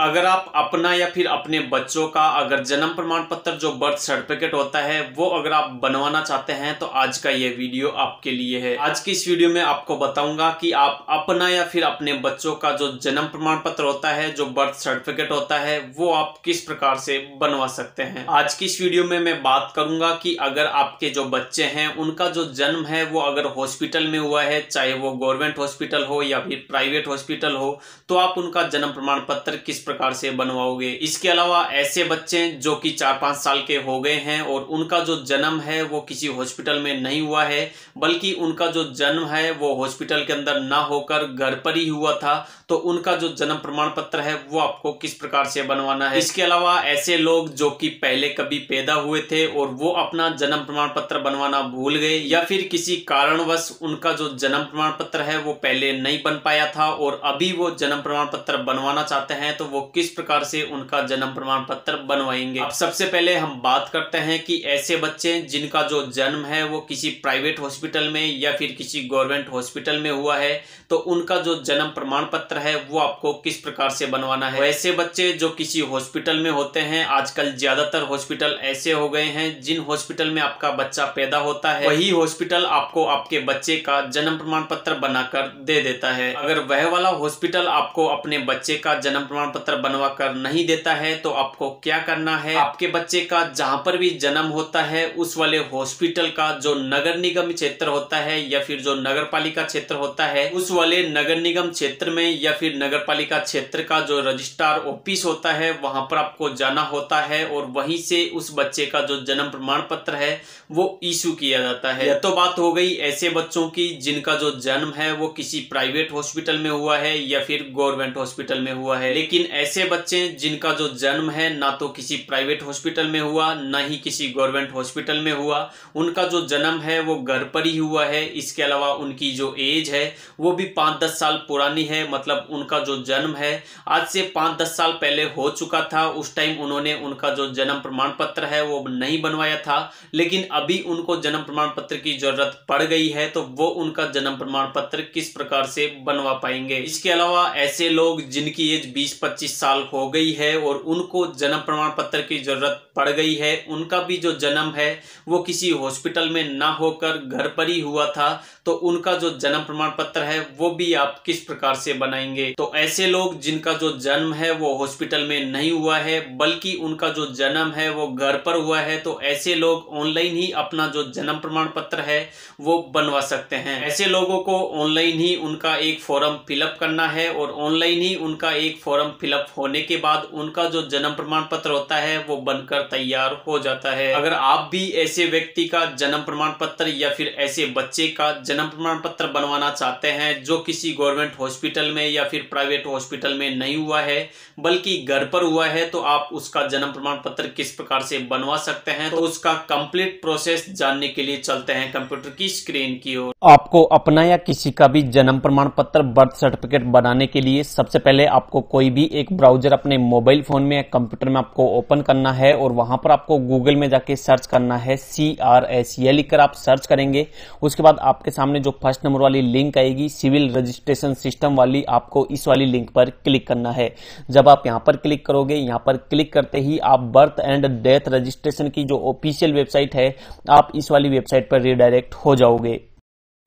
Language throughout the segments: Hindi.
अगर आप अपना या फिर अपने बच्चों का अगर जन्म प्रमाण पत्र जो बर्थ सर्टिफिकेट होता है वो अगर आप बनवाना चाहते हैं तो आज का ये वीडियो आपके लिए है आज की इस वीडियो में आपको बताऊंगा कि आप अपना या फिर अपने बच्चों का जो जन्म प्रमाण पत्र होता है जो बर्थ सर्टिफिकेट होता है वो आप किस प्रकार से बनवा सकते हैं आज की इस वीडियो में मैं बात करूंगा की अगर आपके जो बच्चे है उनका जो जन्म है वो अगर हॉस्पिटल में हुआ है चाहे वो गवर्नमेंट हॉस्पिटल हो या फिर प्राइवेट हॉस्पिटल हो तो आप उनका जन्म प्रमाण पत्र किस प्रकार से बनवाओगे इसके अलावा ऐसे बच्चे जो कि चार पांच साल के हो गए हैं और उनका जो जन्म है वो किसी हॉस्पिटल में नहीं हुआ है बल्कि उनका जो जन्म है वो हॉस्पिटल के अंदर ना होकर घर पर ही हुआ था तो उनका जो जन्म प्रमाण पत्र है वो आपको किस प्रकार से बनवाना है इसके अलावा ऐसे लोग जो कि पहले कभी पैदा हुए थे और वो अपना जन्म प्रमाण पत्र बनवाना भूल गए या फिर किसी कारणवश उनका जो जन्म प्रमाण पत्र है वो पहले नहीं बन पाया था और अभी वो जन्म प्रमाण पत्र बनवाना चाहते हैं तो वो वो किस प्रकार से उनका जन्म प्रमाण पत्र बनवाएंगे अब सबसे पहले हम बात करते हैं कि ऐसे बच्चे जिनका जो जन्म है वो किसी प्राइवेट हॉस्पिटल में या फिर किसी गवर्नमेंट हॉस्पिटल में हुआ है तो उनका जो जन्म प्रमाण पत्र है वो आपको किस प्रकार से बनवाना है ऐसे बच्चे जो किसी हॉस्पिटल में होते हैं आजकल ज्यादातर हॉस्पिटल ऐसे हो गए हैं जिन हॉस्पिटल में आपका बच्चा पैदा होता है वही हॉस्पिटल आपको आपके बच्चे का जन्म प्रमाण पत्र बनाकर दे देता है अगर वह वाला हॉस्पिटल आपको अपने बच्चे का जन्म प्रमाण पत्र पत्र बनवा कर नहीं देता है तो आपको क्या करना है आपके बच्चे का जहां पर भी जन्म होता है उस वाले हॉस्पिटल का जो नगर निगम क्षेत्र होता है या फिर जो नगर पालिका क्षेत्र होता है उस वाले नगर निगम क्षेत्र में या फिर नगर पालिका क्षेत्र का जो रजिस्ट्रार ऑफिस होता है वहां पर आपको जाना होता है और वहीं से उस बच्चे का जो जन्म प्रमाण पत्र है वो इश्यू किया जाता है यह तो बात हो गई ऐसे बच्चों की जिनका जो जन्म है वो किसी प्राइवेट हॉस्पिटल में हुआ है या फिर गवर्नमेंट हॉस्पिटल में हुआ है लेकिन ऐसे बच्चे जिनका जो जन्म है ना तो किसी प्राइवेट हॉस्पिटल में हुआ ना ही किसी गवर्नमेंट हॉस्पिटल में हुआ उनका जो जन्म है वो घर पर ही हुआ है इसके अलावा उनकी जो एज है वो भी पाँच दस साल पुरानी है मतलब उनका जो जन्म है आज से पाँच दस साल पहले हो चुका था उस टाइम उन्होंने उनका जो जन्म प्रमाण पत्र है वो नहीं बनवाया था लेकिन अभी उनको जन्म प्रमाण पत्र की जरूरत पड़ गई है तो वो उनका जन्म प्रमाण पत्र किस प्रकार से बनवा पाएंगे इसके अलावा ऐसे लोग जिनकी एज बीस 25 साल हो गई है और उनको जन्म प्रमाण पत्र की ज़रूरत पड़ गई है उनका भी जो जन्म है वो किसी हॉस्पिटल में ना होकर घर पर ही हुआ था तो उनका जो जन्म प्रमाण पत्र है वो भी आप किस प्रकार से बनाएंगे तो ऐसे लोग जिनका जो जन्म है वो हॉस्पिटल में नहीं हुआ है बल्कि उनका जो जन्म है वो घर पर हुआ है तो ऐसे लोग ऑनलाइन ही अपना जो जन्म प्रमाण पत्र है वो बनवा सकते हैं ऐसे लोगों को ऑनलाइन ही उनका एक फॉर्म फिलअप करना है और ऑनलाइन ही उनका एक फॉर्म फिलअप होने के बाद उनका जो जन्म प्रमाण पत्र होता है वो बनकर तैयार हो जाता है अगर आप भी ऐसे व्यक्ति का जन्म प्रमाण पत्र या फिर ऐसे बच्चे का जन्म जन्म प्रमाण पत्र बनवाना चाहते हैं जो किसी गवर्नमेंट हॉस्पिटल में या फिर प्राइवेट हॉस्पिटल में नहीं हुआ है बल्कि घर पर हुआ है तो आप उसका जन्म प्रमाण पत्र किस प्रकार से बनवा सकते हैं तो उसका कंप्लीट प्रोसेस जानने के लिए चलते हैं कंप्यूटर की स्क्रीन की ओर आपको अपना या किसी का भी जन्म प्रमाण पत्र बर्थ सर्टिफिकेट बनाने के लिए सबसे पहले आपको कोई भी एक ब्राउजर अपने मोबाइल फोन में या कंप्यूटर में आपको ओपन करना है और वहां पर आपको गूगल में जाके सर्च करना है सी आर एस ये लिखकर आप सर्च करेंगे उसके बाद आपके सामने सामने जो फर्स्ट नंबर वाली लिंक आएगी सिविल रजिस्ट्रेशन सिस्टम वाली आपको इस वाली लिंक पर क्लिक करना है जब आप यहाँ पर क्लिक करोगे यहाँ पर क्लिक करते ही आप बर्थ एंड डेथ रजिस्ट्रेशन की जो ऑफिशियल वेबसाइट है आप इस वाली वेबसाइट पर रिडायरेक्ट हो जाओगे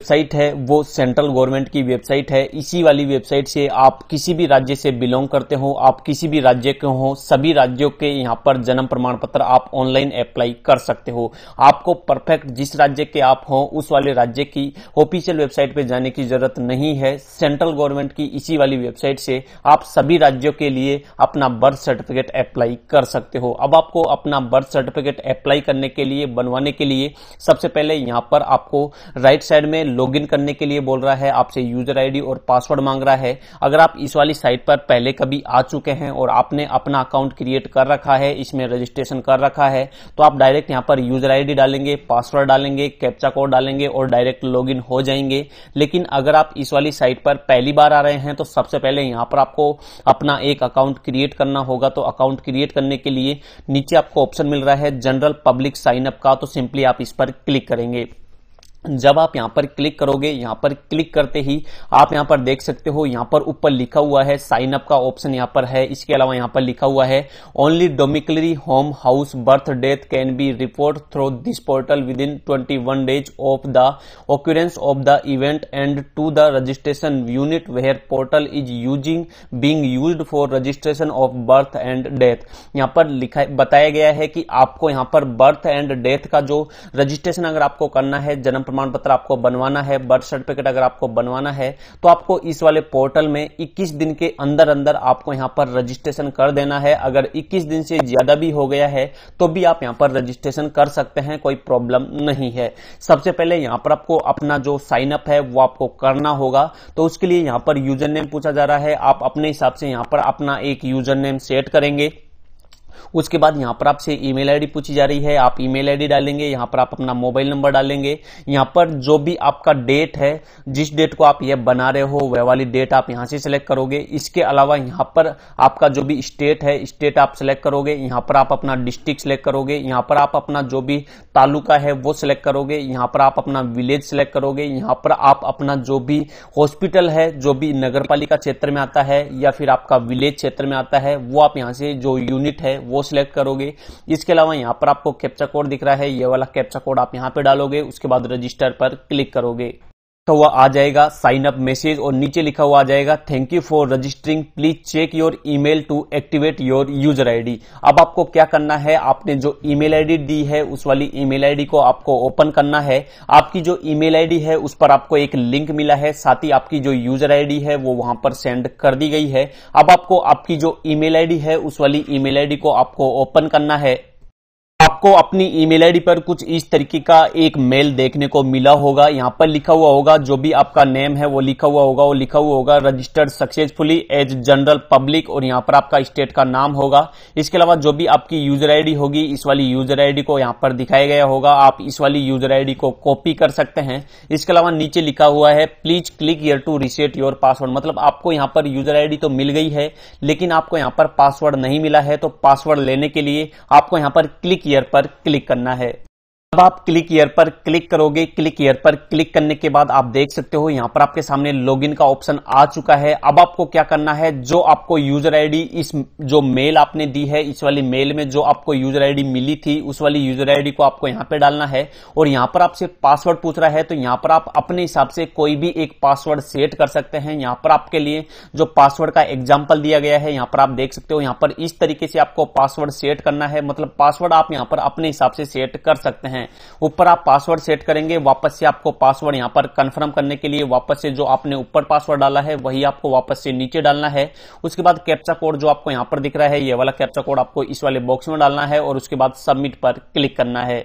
वेबसाइट है वो सेंट्रल गवर्नमेंट की वेबसाइट है इसी वाली वेबसाइट से आप किसी भी राज्य से बिलोंग करते हो आप किसी भी राज्य के हो सभी राज्यों के यहाँ पर जन्म प्रमाण पत्र आप ऑनलाइन अप्लाई कर सकते हो आपको परफेक्ट जिस राज्य के आप हो उस वाले राज्य की ऑफिशियल वेबसाइट पे जाने की जरूरत नहीं है सेंट्रल गवर्नमेंट की इसी वाली वेबसाइट से आप सभी राज्यों के लिए अपना बर्थ सर्टिफिकेट अप्लाई कर सकते हो अब आपको अपना बर्थ सर्टिफिकेट अप्लाई करने के लिए बनवाने के लिए सबसे पहले यहाँ पर आपको राइट साइड में लॉगिन करने के लिए बोल रहा है आपसे यूजर आईडी और पासवर्ड मांग रहा है अगर आप इस वाली साइट पर पहले कभी आ चुके हैं और आपने अपना अकाउंट क्रिएट कर रखा है इसमें रजिस्ट्रेशन कर रखा है तो आप डायरेक्ट यहाँ पर यूजर आईडी डालेंगे पासवर्ड डालेंगे कैप्चा कोड डालेंगे और डायरेक्ट इन हो जाएंगे लेकिन अगर आप इस वाली साइट पर पहली बार आ रहे हैं तो सबसे पहले यहाँ पर आपको अपना एक अकाउंट क्रिएट करना होगा तो अकाउंट क्रिएट करने के लिए नीचे आपको ऑप्शन मिल रहा है जनरल पब्लिक साइन अप का तो सिंपली आप इस पर क्लिक करेंगे जब आप यहां पर क्लिक करोगे यहां पर क्लिक करते ही आप यहां पर देख सकते हो यहां पर ऊपर लिखा हुआ है साइन अप का ऑप्शन यहां पर है इसके अलावा यहां पर लिखा हुआ है only domiciliary home house birth death can be report through this portal with in twenty one days of the occurrence of the event and to the registration unit where portal is using being use for registration of birth and death यहां पर लिखा बताया गया है कि आपको यहां पर बर्थ एंड डेथ का जो रजिस्ट्रेशन अगर आपको करना है जन्म प्रमाण पत्र आपको बनवाना है बर्थ सर्टिफिकेट अगर आपको बनवाना है तो आपको इस वाले पोर्टल में 21 दिन के अंदर अंदर आपको यहां पर रजिस्ट्रेशन कर देना है अगर 21 दिन से ज्यादा भी हो गया है तो भी आप यहां पर रजिस्ट्रेशन कर सकते हैं कोई प्रॉब्लम नहीं है सबसे पहले यहां पर आपको अपना जो साइन अप है वो आपको करना होगा तो उसके लिए यहां पर यूजर नेम पूछा जा रहा है आप अपने हिसाब से यहां पर अपना एक यूजर नेम सेट करेंगे उसके बाद यहाँ पर आपसे ईमेल आईडी पूछी जा रही है आप ईमेल आईडी डालेंगे यहाँ पर आप अपना मोबाइल नंबर डालेंगे यहाँ पर जो भी आपका डेट है जिस डेट को आप ये बना रहे हो वह वाली डेट आप यहाँ से सिलेक्ट करोगे इसके अलावा यहाँ पर आपका जो भी स्टेट है स्टेट आप सिलेक्ट करोगे यहाँ पर आप अपना डिस्ट्रिक्ट सिलेक्ट करोगे यहाँ पर आप अपना जो भी तालुका है वो सिलेक्ट करोगे यहाँ पर आप अपना विलेज सिलेक्ट करोगे यहाँ पर आप अपना जो भी हॉस्पिटल है जो भी पालिका क्षेत्र में आता है या फिर आपका विलेज क्षेत्र में आता है वो आप यहाँ से जो यूनिट है वो सिलेक्ट करोगे इसके अलावा यहाँ पर आपको कैप्चा कोड दिख रहा है ये वाला कैप्चा कोड आप यहाँ पे डालोगे उसके बाद रजिस्टर पर क्लिक करोगे लिखा हुआ आ जाएगा साइन अप मैसेज और नीचे लिखा हुआ आ जाएगा thank you for registering please check your email to activate your user ID अब आपको क्या करना है आपने जो ईमेल आईडी दी है उस वाली ईमेल आईडी को आपको ओपन करना है आपकी जो ईमेल आईडी है उस पर आपको एक लिंक मिला है साथ ही आपकी जो यूजर आईडी है वो वहां पर सेंड कर दी गई है अब आपको आपकी जो ईमेल आईडी है उस वाली ईमेल आईडी को आपको ओपन करना है आपको अपनी ईमेल आईडी पर कुछ इस तरीके का एक मेल देखने को मिला होगा यहां पर लिखा हुआ होगा जो भी आपका नेम है वो लिखा हुआ होगा वो लिखा हुआ होगा registered successfully as general public और यहां पर आपका स्टेट का नाम होगा इसके अलावा जो भी आपकी यूजर आईडी होगी इस वाली यूजर आईडी को यहां पर दिखाया गया होगा आप इस वाली यूजर आईडी को कॉपी कर सकते हैं इसके अलावा नीचे लिखा हुआ है please click here to reset your password मतलब आपको यहां पर यूजर आईडी तो मिल गई है लेकिन आपको यहां पर पासवर्ड नहीं मिला है तो पासवर्ड लेने के लिए आपको यहां पर क्लिक ईयर पर क्लिक करना है अब आप क्लिक ईयर पर क्लिक करोगे क्लिक ईयर पर क्लिक करने के बाद आप देख सकते हो यहां पर आपके सामने लॉगिन का ऑप्शन आ चुका है अब आपको क्या करना है जो आपको यूजर आईडी इस जो मेल आपने दी है इस वाली मेल में जो आपको यूजर आईडी मिली थी उस वाली यूजर आईडी को आपको यहां पर डालना है और यहां पर आपसे पासवर्ड पूछ रहा है तो यहां पर आप अपने हिसाब से कोई भी एक पासवर्ड सेट कर सकते हैं यहां पर आपके लिए जो पासवर्ड का एग्जाम्पल दिया गया है यहां पर आप देख सकते हो यहां पर इस तरीके से आपको पासवर्ड सेट करना है मतलब पासवर्ड आप यहां पर अपने हिसाब से सेट कर सकते हैं हैं ऊपर आप पासवर्ड सेट करेंगे वापस से आपको पासवर्ड यहाँ पर कंफर्म करने के लिए वापस से जो आपने ऊपर पासवर्ड डाला है वही आपको वापस से नीचे डालना है उसके बाद कैप्चा कोड जो आपको यहाँ पर दिख रहा है ये वाला कैप्चा कोड आपको इस वाले बॉक्स में डालना है और उसके बाद सबमिट पर क्लिक करना है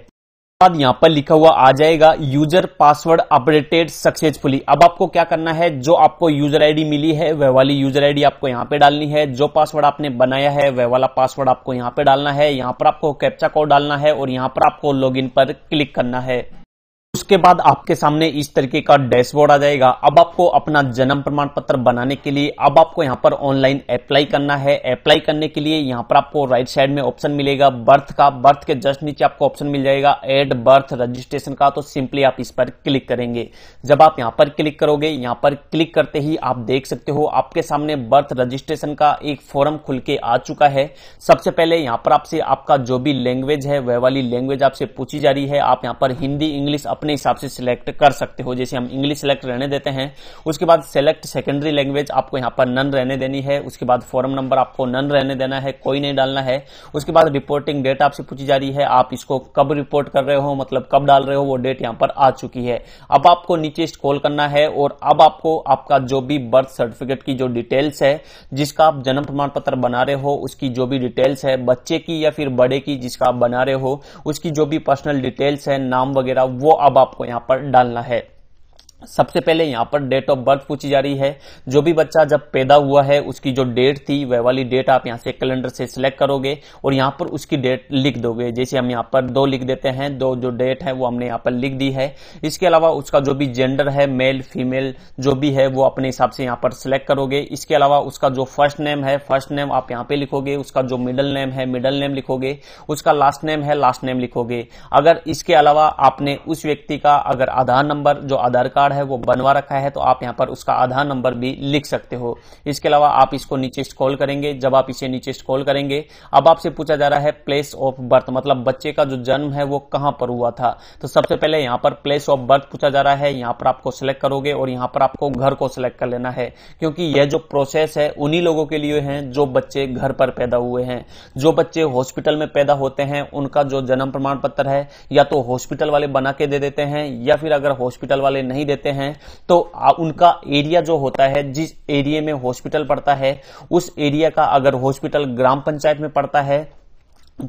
बाद यहां पर लिखा हुआ आ जाएगा यूजर पासवर्ड अपडेटेड सक्सेसफुली अब आपको क्या करना है जो आपको यूजर आईडी मिली है वह वाली यूजर आईडी आपको यहां पे डालनी है जो पासवर्ड आपने बनाया है वह वाला पासवर्ड आपको यहां पे डालना है यहां पर आपको कैप्चा कोड डालना है और यहां पर आपको लॉग पर क्लिक करना है उसके बाद आपके सामने इस तरीके का डैशबोर्ड आ जाएगा अब आपको अपना जन्म प्रमाण पत्र बनाने के लिए अब आपको यहाँ पर ऑनलाइन अप्लाई करना है अप्लाई करने के लिए यहाँ पर आपको राइट साइड में ऑप्शन मिलेगा बर्थ का बर्थ के जस्ट नीचे आपको ऑप्शन मिल जाएगा एड बर्थ रजिस्ट्रेशन का तो सिंपली आप इस पर क्लिक करेंगे जब आप यहाँ पर क्लिक करोगे यहाँ पर क्लिक करते ही आप देख सकते हो आपके सामने बर्थ रजिस्ट्रेशन का एक फॉर्म खुल के आ चुका है सबसे पहले यहाँ पर आपसे आपका जो भी लैंग्वेज है वह वाली लैंग्वेज आपसे पूछी जा रही है आप यहाँ पर हिंदी इंग्लिश अपने अपने हिसाब से सिलेक्ट कर सकते हो जैसे हम इंग्लिश सिलेक्ट रहने देते हैं उसके बाद सेलेक्ट सेकेंडरी लैंग्वेज आपको यहाँ पर नन रहने देनी है उसके बाद फॉरम नंबर आपको नन रहने देना है कोई नहीं डालना है उसके बाद रिपोर्टिंग डेट आपसे पूछी जा रही है आप इसको कब रिपोर्ट कर रहे हो मतलब कब डाल रहे हो वो डेट यहाँ पर आ चुकी है अब आपको नीचे स्कॉल करना है और अब आपको आपका जो भी बर्थ सर्टिफिकेट की जो डिटेल्स है जिसका आप जन्म प्रमाण पत्र बना रहे हो उसकी जो भी डिटेल्स है बच्चे की या फिर बड़े की जिसका आप बना रहे हो उसकी जो भी पर्सनल डिटेल्स है नाम वगैरह वो आप अब आपको यहाँ पर डालना है सबसे पहले यहाँ पर डेट ऑफ बर्थ पूछी जा रही है जो भी बच्चा जब पैदा हुआ है उसकी जो डेट थी वह वाली डेट आप यहाँ से कैलेंडर से सिलेक्ट करोगे और यहाँ पर उसकी डेट लिख दोगे जैसे हम यहाँ पर दो लिख देते हैं दो जो डेट है वो हमने यहाँ पर लिख दी है इसके अलावा उसका जो भी जेंडर है मेल फीमेल जो भी है वो अपने हिसाब से यहाँ पर सिलेक्ट करोगे इसके अलावा उसका जो फर्स्ट नेम है फर्स्ट नेम आप यहाँ पे लिखोगे उसका जो मिडल नेम है मिडल नेम लिखोगे उसका लास्ट नेम है लास्ट नेम लिखोगे अगर इसके अलावा आपने उस व्यक्ति का अगर आधार नंबर जो आधार कार्ड कार्ड है वो बनवा रखा है तो आप यहाँ पर उसका आधार नंबर भी लिख सकते हो इसके अलावा आप इसको नीचे स्कॉल करेंगे जब आप इसे नीचे स्कॉल करेंगे अब आपसे पूछा जा रहा है प्लेस ऑफ बर्थ मतलब बच्चे का जो जन्म है वो कहां पर हुआ था तो सबसे पहले यहाँ पर प्लेस ऑफ बर्थ पूछा जा रहा है यहाँ पर आपको सिलेक्ट करोगे और यहाँ पर आपको घर को सिलेक्ट कर लेना है क्योंकि यह जो प्रोसेस है उन्हीं लोगों के लिए है जो बच्चे घर पर पैदा हुए हैं जो बच्चे हॉस्पिटल में पैदा होते हैं उनका जो जन्म प्रमाण पत्र है या तो हॉस्पिटल वाले बना के दे देते हैं या फिर अगर हॉस्पिटल वाले नहीं देते देते हैं तो उनका एरिया जो होता है जिस एरिया में हॉस्पिटल पड़ता है उस एरिया का अगर हॉस्पिटल ग्राम पंचायत में पड़ता है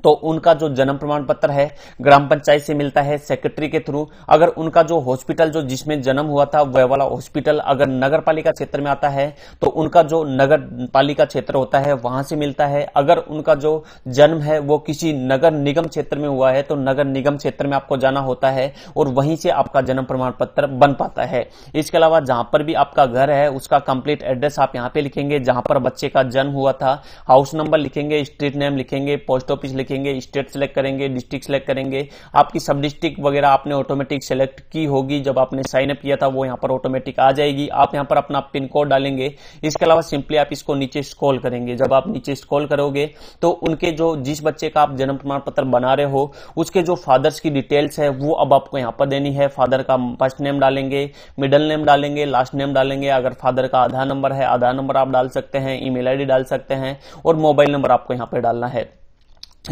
तो उनका जो जन्म प्रमाण पत्र है ग्राम पंचायत से मिलता है सेक्रेटरी के थ्रू अगर उनका जो हॉस्पिटल जो जिसमें जन्म हुआ था वह वाला हॉस्पिटल अगर नगर पालिका क्षेत्र में आता है तो उनका जो नगर पालिका क्षेत्र होता है वहां से मिलता है अगर उनका जो जन्म है वो किसी नगर निगम क्षेत्र में हुआ है तो नगर निगम क्षेत्र में आपको जाना होता है और वहीं से आपका जन्म प्रमाण पत्र बन पाता है इसके अलावा जहां पर भी आपका घर है उसका कंप्लीट एड्रेस आप यहाँ पे लिखेंगे जहां पर बच्चे का जन्म हुआ था हाउस नंबर लिखेंगे स्ट्रीट नेम लिखेंगे पोस्ट ऑफिस लिखेंगे स्टेट सेलेक्ट करेंगे डिस्ट्रिक्ट सेलेक्ट करेंगे आपकी सब डिस्ट्रिक्ट वगैरह आपने ऑटोमेटिक सेलेक्ट की होगी जब आपने साइन अप किया था वो यहाँ पर ऑटोमेटिक आ जाएगी आप यहाँ पर अपना पिन कोड डालेंगे इसके अलावा सिंपली आप इसको नीचे स्कॉल करेंगे जब आप नीचे स्कॉल करोगे तो उनके जो जिस बच्चे का आप जन्म प्रमाण पत्र बना रहे हो उसके जो फादर्स की डिटेल्स है वो अब आपको यहाँ पर देनी है फादर का फर्स्ट नेम डालेंगे मिडल नेम डालेंगे लास्ट नेम डालेंगे अगर फादर का आधार नंबर है आधार नंबर आप डाल सकते हैं ईमेल आईडी डाल सकते हैं और मोबाइल नंबर आपको यहां पर डालना है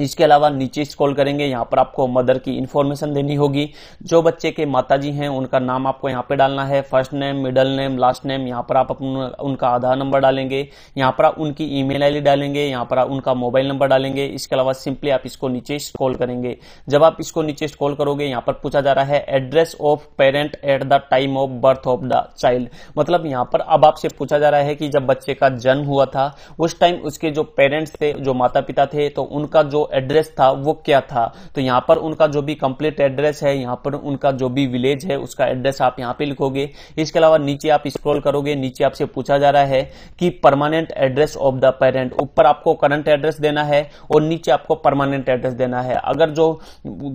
इसके अलावा नीचे स्क्रॉल करेंगे यहाँ पर आपको मदर की इन्फॉर्मेशन देनी होगी जो बच्चे के माताजी हैं उनका नाम आपको यहाँ पे डालना है first name middle name last name यहाँ पर आप अपन उनका आधार नंबर डालेंगे यहाँ पर आप उनकी ईमेल आईडी डालेंगे यहाँ पर आप उनका मोबाइल नंबर डालेंगे इसके अलावा सिंपली आप इसको नीचे स्क्रॉल करेंगे जब आप इसको नीचे स्क्रॉल करोगे यहाँ पर पूछा जा रहा है address of parent at the time of birth of the child मतलब यहाँ पर अब आपसे पूछा जा रहा है कि जब बच्चे का जन्म हुआ था उस टाइम उसके जो पेरेंट्स थे जो माता पिता थे तो उनका जो जो एड्रेस था वो क्या था तो यहाँ पर उनका जो भी कंप्लीट एड्रेस है यहाँ पर उनका जो भी विलेज है उसका एड्रेस आप यहाँ पे लिखोगे इसके अलावा नीचे आप स्क्रॉल करोगे नीचे आपसे पूछा जा रहा है कि permanent address of the parent ऊपर आपको करंट एड्रेस देना है और नीचे आपको परमानेंट एड्रेस देना है अगर जो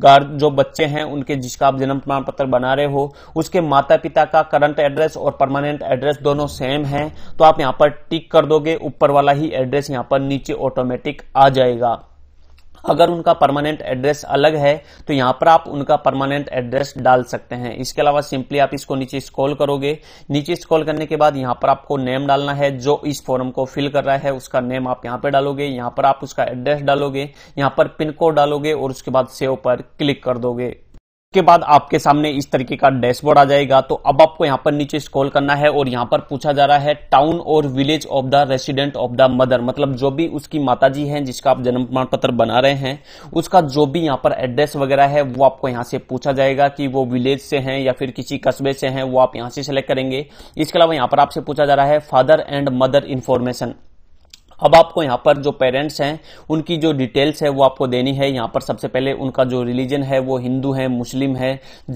गार्ड जो बच्चे हैं उनके जिसका आप जन्म प्रमाण पत्र बना रहे हो उसके माता पिता का करंट एड्रेस और परमानेंट एड्रेस दोनों सेम है तो आप यहाँ पर टिक कर दोगे ऊपर वाला ही एड्रेस यहाँ पर नीचे ऑटोमेटिक आ जाएगा अगर उनका परमानेंट एड्रेस अलग है तो यहां पर आप उनका परमानेंट एड्रेस डाल सकते हैं इसके अलावा सिंपली आप इसको नीचे स्कॉल करोगे नीचे स्कॉल करने के बाद यहां पर आपको नेम डालना है जो इस फॉर्म को फिल कर रहा है उसका नेम आप यहां पर डालोगे यहां पर आप उसका एड्रेस डालोगे यहां पर पिन कोड डालोगे और उसके बाद सेव पर क्लिक कर दोगे के बाद आपके सामने इस तरीके का डैशबोर्ड आ जाएगा तो अब आपको यहाँ पर नीचे स्क्रॉल करना है और यहाँ पर पूछा जा रहा है टाउन और village of the resident of the mother मतलब जो भी उसकी माताजी हैं जिसका आप जन्म प्रमाण पत्र बना रहे हैं उसका जो भी यहाँ पर एड्रेस वगैरह है वो आपको यहाँ से पूछा जाएगा कि वो विलेज से है या फिर किसी कस्बे से है वो आप यहाँ से सिलेक्ट करेंगे इसके अलावा यहाँ पर आपसे पूछा जा रहा है फादर एंड मदर इन्फॉर्मेशन अब आपको यहाँ पर जो पेरेंट्स हैं उनकी जो डिटेल्स है वो आपको देनी है यहाँ पर सबसे पहले उनका जो रिलीजन है वो हिंदू है मुस्लिम है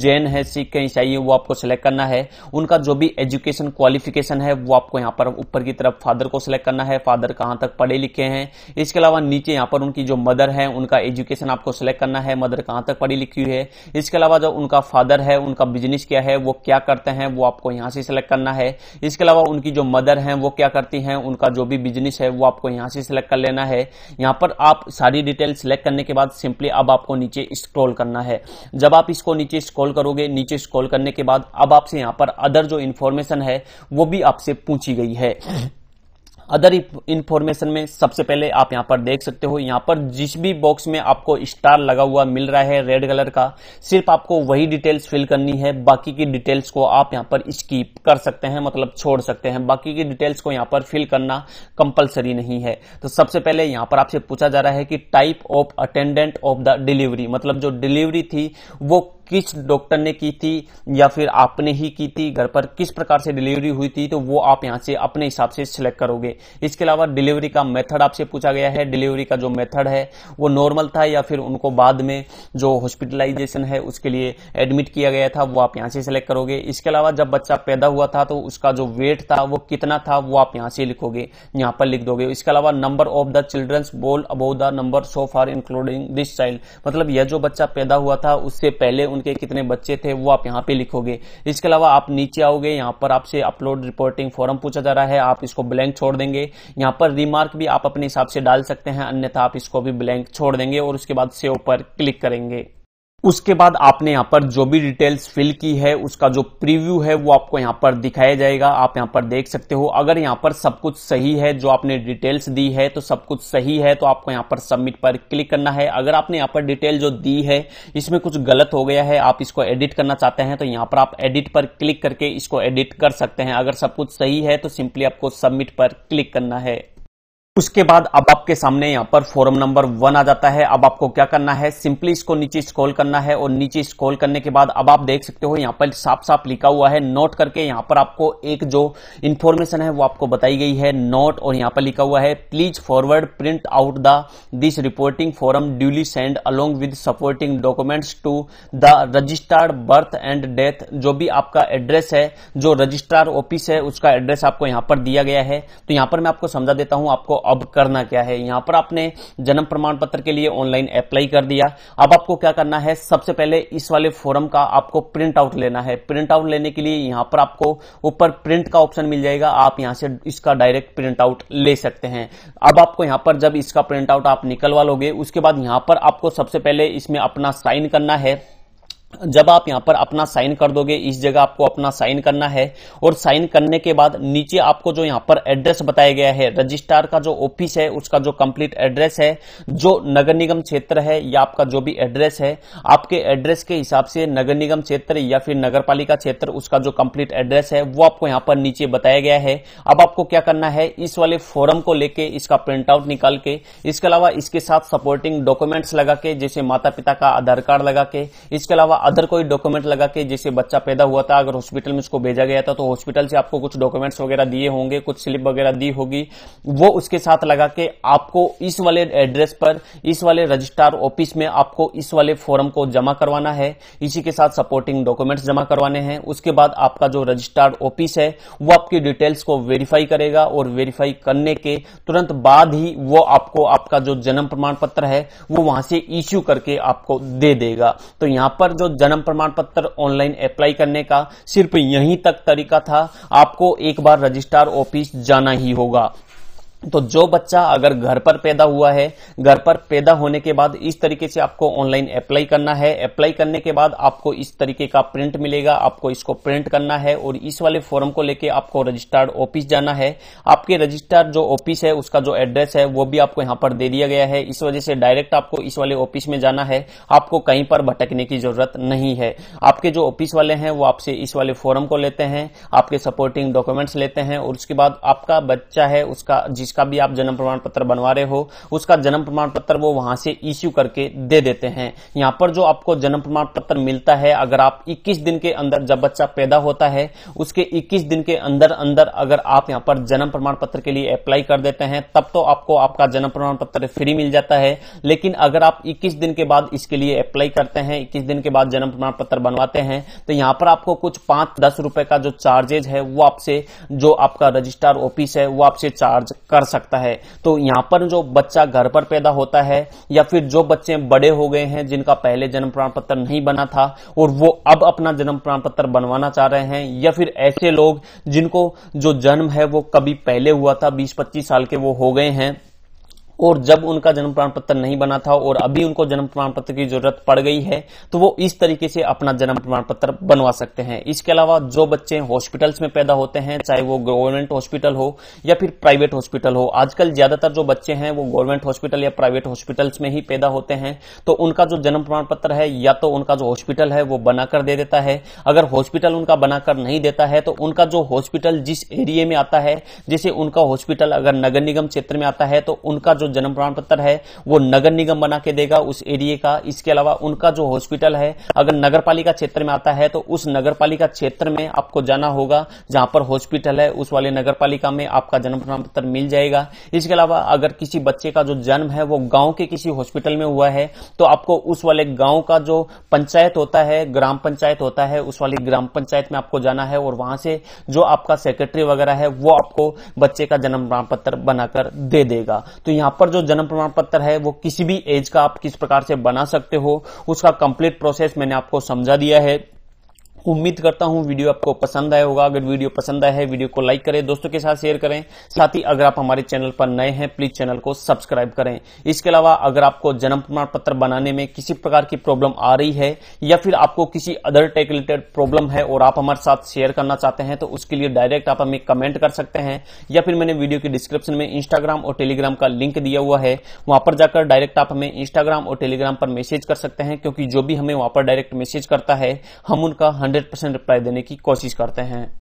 जैन है सिख है ईसाई है वो आपको सेलेक्ट करना है उनका जो भी एजुकेशन क्वालिफिकेशन है वो आपको यहाँ पर ऊपर की तरफ फादर को सिलेक्ट करना है फादर कहाँ तक पढ़े लिखे हैं इसके अलावा नीचे यहाँ पर उनकी जो मदर है उनका एजुकेशन आपको सिलेक्ट करना है मदर कहाँ तक पढ़ी लिखी हुई है इसके अलावा जो उनका फादर है उनका बिजनेस क्या है वो क्या करते हैं वो आपको यहाँ से सिलेक्ट करना है इसके अलावा उनकी जो मदर है वो क्या करती हैं उनका जो भी बिजनेस है वो आपको यहां से सिलेक्ट कर लेना है यहां पर आप सारी डिटेल सिलेक्ट करने के बाद सिंपली अब आपको नीचे स्क्रॉल करना है जब आप इसको नीचे स्क्रॉल करोगे नीचे स्क्रॉल करने के बाद अब आपसे यहां पर अदर जो इंफॉर्मेशन है वो भी आपसे पूछी गई है अदर इंफॉर्मेशन में सबसे पहले आप यहां पर देख सकते हो यहां पर जिस भी बॉक्स में आपको स्टार लगा हुआ मिल रहा है रेड कलर का सिर्फ आपको वही डिटेल्स फिल करनी है बाकी की डिटेल्स को आप यहां पर स्कीप कर सकते हैं मतलब छोड़ सकते हैं बाकी की डिटेल्स को यहां पर फिल करना कंपलसरी नहीं है तो सबसे पहले यहां पर आपसे पूछा जा रहा है कि type of attendant of the delivery मतलब जो डिलीवरी थी वो किस डॉक्टर ने की थी या फिर आपने ही की थी घर पर किस प्रकार से डिलीवरी हुई थी तो वो आप यहाँ से अपने हिसाब से सिलेक्ट करोगे इसके अलावा डिलीवरी का मेथड आपसे पूछा गया है डिलीवरी का जो मेथड है वो नॉर्मल था या फिर उनको बाद में जो हॉस्पिटलाइजेशन है उसके लिए एडमिट किया गया था वो आप यहाँ से सिलेक्ट करोगे इसके अलावा जब बच्चा पैदा हुआ था तो उसका जो वेट था वो कितना था वो आप यहाँ से लिखोगे यहाँ पर लिख दोगे इसके अलावा number of the childrens born about the number so far including this child मतलब यह जो बच्चा पैदा हुआ था उससे पहले उनके कितने बच्चे थे वो आप यहाँ पे लिखोगे इसके अलावा आप नीचे आओगे यहाँ पर आपसे अपलोड रिपोर्टिंग फॉरम पूछा जा रहा है आप इसको ब्लैंक छोड़ देंगे यहाँ पर रिमार्क भी आप अपने हिसाब से डाल सकते हैं अन्यथा आप इसको भी ब्लैंक छोड़ देंगे और उसके बाद सेव पर क्लिक करेंगे उसके बाद आपने यहाँ पर जो भी डिटेल्स फिल की है उसका जो प्रीव्यू है वो आपको यहाँ पर दिखाया जाएगा आप यहाँ पर देख सकते हो अगर यहाँ पर सब कुछ सही है जो आपने डिटेल्स दी है तो सब कुछ सही है तो आपको यहाँ पर सबमिट पर क्लिक करना है अगर आपने यहाँ पर डिटेल जो दी है इसमें कुछ गलत हो गया है आप इसको एडिट करना चाहते हैं तो यहाँ पर आप एडिट पर क्लिक करके इसको एडिट कर सकते हैं अगर सब कुछ सही है तो सिंपली आपको सबमिट पर क्लिक करना है उसके बाद अब आपके सामने यहाँ पर फॉर्म नंबर वन आ जाता है अब आपको क्या करना है सिंपली इसको नीचे स्क्रॉल करना है और नीचे स्क्रॉल करने के बाद अब आप देख सकते हो यहाँ पर साफ साफ लिखा हुआ है नोट करके यहाँ पर आपको एक जो इन्फॉर्मेशन है वो आपको बताई गई है नोट और यहाँ पर लिखा हुआ है please forward print out the this reporting form duly send along with supporting documents to the registered birth and death जो भी आपका एड्रेस है जो रजिस्ट्रार ऑफिस है उसका एड्रेस आपको यहाँ पर दिया गया है तो यहाँ पर मैं आपको समझा देता हूं आपको अब करना क्या है यहां पर आपने जन्म प्रमाण पत्र के लिए ऑनलाइन अप्लाई कर दिया अब आपको क्या करना है सबसे पहले इस वाले फॉर्म का आपको प्रिंट आउट लेना है प्रिंट आउट लेने के लिए यहां पर आपको ऊपर प्रिंट का ऑप्शन मिल जाएगा आप यहां से इसका डायरेक्ट प्रिंट आउट ले सकते हैं अब आपको यहां पर जब इसका प्रिंट आउट आप निकलवा लोगे उसके बाद यहां पर आपको सबसे पहले इसमें अपना साइन करना है जब आप यहाँ पर अपना साइन कर दोगे इस जगह आपको अपना साइन करना है और साइन करने के बाद नीचे आपको जो यहां पर एड्रेस बताया गया है रजिस्ट्रार का जो ऑफिस है उसका जो कंप्लीट एड्रेस है जो नगर निगम क्षेत्र है या आपका जो भी एड्रेस है आपके एड्रेस के हिसाब से नगर निगम क्षेत्र या फिर नगर क्षेत्र उसका जो कंप्लीट एड्रेस है वो आपको यहाँ पर नीचे बताया गया है अब आपको क्या करना है इस वाले फॉरम को लेकर इसका प्रिंट आउट निकाल के इसके अलावा इसके साथ सपोर्टिंग डॉक्यूमेंट्स लगा के जैसे माता पिता का आधार कार्ड लगा के इसके अलावा अदर कोई डॉक्यूमेंट लगा के जैसे बच्चा पैदा हुआ था अगर हॉस्पिटल में उसको भेजा गया था तो हॉस्पिटल से आपको कुछ डॉक्यूमेंट्स वगैरह दिए होंगे कुछ स्लिप वगैरह दी होगी वो उसके साथ लगा के आपको इस वाले एड्रेस पर इस वाले रजिस्ट्रार ऑफिस में आपको इस वाले फॉर्म को जमा करवाना है इसी के साथ सपोर्टिंग डॉक्यूमेंट्स जमा करवाने हैं उसके बाद आपका जो रजिस्ट्रार ऑफिस है वो आपकी डिटेल्स को वेरीफाई करेगा और वेरीफाई करने के तुरंत बाद ही वो आपको आपका जो जन्म प्रमाण पत्र है वो वहां से इश्यू करके आपको दे देगा तो यहां पर जो दोस्तों जन्म प्रमाण पत्र ऑनलाइन अप्लाई करने का सिर्फ यहीं तक तरीका था आपको एक बार रजिस्ट्रार ऑफिस जाना ही होगा तो जो बच्चा अगर घर पर पैदा हुआ है घर पर पैदा होने के बाद इस तरीके से आपको ऑनलाइन अप्लाई करना है अप्लाई करने के बाद आपको इस तरीके का प्रिंट मिलेगा आपको इसको प्रिंट करना है और इस वाले फॉर्म को लेके आपको रजिस्ट्रार्ड ऑफिस जाना है आपके रजिस्टर्ड जो ऑफिस है उसका जो एड्रेस है वो भी आपको यहाँ पर दे दिया गया है इस वजह से डायरेक्ट आपको इस वाले ऑफिस में जाना है आपको कहीं पर भटकने की जरूरत नहीं है आपके जो ऑफिस वाले हैं वो आपसे इस वाले फॉर्म को लेते हैं आपके सपोर्टिंग डॉक्यूमेंट्स लेते हैं और उसके बाद आपका बच्चा है उसका जिस जिसका भी आप जन्म प्रमाण पत्र बनवा रहे हो उसका जन्म प्रमाण पत्र वो वहां से इश्यू करके दे देते हैं यहाँ पर जो आपको जन्म प्रमाण पत्र मिलता है अगर आप 21 दिन के अंदर जब बच्चा पैदा होता है उसके 21 दिन के अंदर अंदर अगर आप यहाँ पर जन्म प्रमाण पत्र के लिए अप्लाई कर देते हैं तब तो आपको आपका जन्म प्रमाण पत्र फ्री मिल जाता है लेकिन अगर आप इक्कीस दिन के बाद इसके लिए अप्लाई करते हैं इक्कीस दिन के बाद जन्म प्रमाण पत्र बनवाते हैं तो यहाँ पर आपको कुछ पांच दस रुपए का जो चार्जेज है वो आपसे जो आपका रजिस्ट्रार ऑफिस है वो आपसे चार्ज कर कर सकता है तो यहां पर जो बच्चा घर पर पैदा होता है या फिर जो बच्चे बड़े हो गए हैं जिनका पहले जन्म प्रमाण पत्र नहीं बना था और वो अब अपना जन्म प्रमाण पत्र बनवाना चाह रहे हैं या फिर ऐसे लोग जिनको जो जन्म है वो कभी पहले हुआ था बीस पच्चीस साल के वो हो गए हैं और जब उनका जन्म प्रमाण पत्र नहीं बना था और अभी उनको जन्म प्रमाण पत्र की जरूरत पड़ गई है तो वो इस तरीके से अपना जन्म प्रमाण पत्र बनवा सकते हैं इसके अलावा जो बच्चे हॉस्पिटल्स में पैदा होते हैं चाहे वो गवर्नमेंट हॉस्पिटल हो या फिर प्राइवेट हॉस्पिटल हो आजकल ज्यादातर जो बच्चे हैं वो गवर्नमेंट हॉस्पिटल या प्राइवेट हॉस्पिटल्स में ही पैदा होते हैं तो उनका जो जन्म प्रमाण पत्र है या तो उनका जो हॉस्पिटल है वो बनाकर दे देता है अगर हॉस्पिटल उनका बनाकर नहीं देता है तो उनका जो हॉस्पिटल जिस एरिया में आता है जैसे उनका हॉस्पिटल अगर नगर निगम क्षेत्र में आता है तो उनका जो जो जन्म प्रमाण पत्र है वो नगर निगम बना के देगा उस एरिया का इसके अलावा उनका जो हॉस्पिटल है अगर नगर पालिका क्षेत्र में आता है तो उस नगर पालिका क्षेत्र में आपको जाना होगा जहां पर हॉस्पिटल है उस वाले नगर पालिका में आपका जन्म प्रमाण पत्र मिल जाएगा इसके अलावा अगर किसी बच्चे का जो जन्म है वो गांव के किसी हॉस्पिटल में हुआ है तो आपको उस वाले गांव का जो पंचायत होता है ग्राम पंचायत होता है उस वाली ग्राम पंचायत में आपको जाना है और वहां से जो आपका सेक्रेटरी वगैरह है वो आपको बच्चे का जन्म प्रमाण पत्र बनाकर दे देगा तो यहां पर जो जन्म प्रमाण पत्र है वो किसी भी एज का आप किस प्रकार से बना सकते हो उसका कंप्लीट प्रोसेस मैंने आपको समझा दिया है उम्मीद करता हूं वीडियो आपको पसंद आया होगा अगर वीडियो पसंद आया है वीडियो को लाइक करें दोस्तों के साथ शेयर करें साथ ही अगर आप हमारे चैनल पर नए हैं प्लीज चैनल को सब्सक्राइब करें इसके अलावा अगर आपको जन्म प्रमाण पत्र बनाने में किसी प्रकार की प्रॉब्लम आ रही है या फिर आपको किसी अदर टेक रिलेटेड प्रॉब्लम है और आप हमारे साथ शेयर करना चाहते हैं तो उसके लिए डायरेक्ट आप हमें कमेंट कर सकते हैं या फिर मैंने वीडियो के डिस्क्रिप्शन में इंस्टाग्राम और टेलीग्राम का लिंक दिया हुआ है वहां पर जाकर डायरेक्ट आप हमें इंस्टाग्राम और टेलीग्राम पर मैसेज कर सकते हैं क्योंकि जो भी हमें वहां पर डायरेक्ट मैसेज करता है हम उनका हंड्रेड हंड्रेड परसेंट रिप्लाई देने की कोशिश करते हैं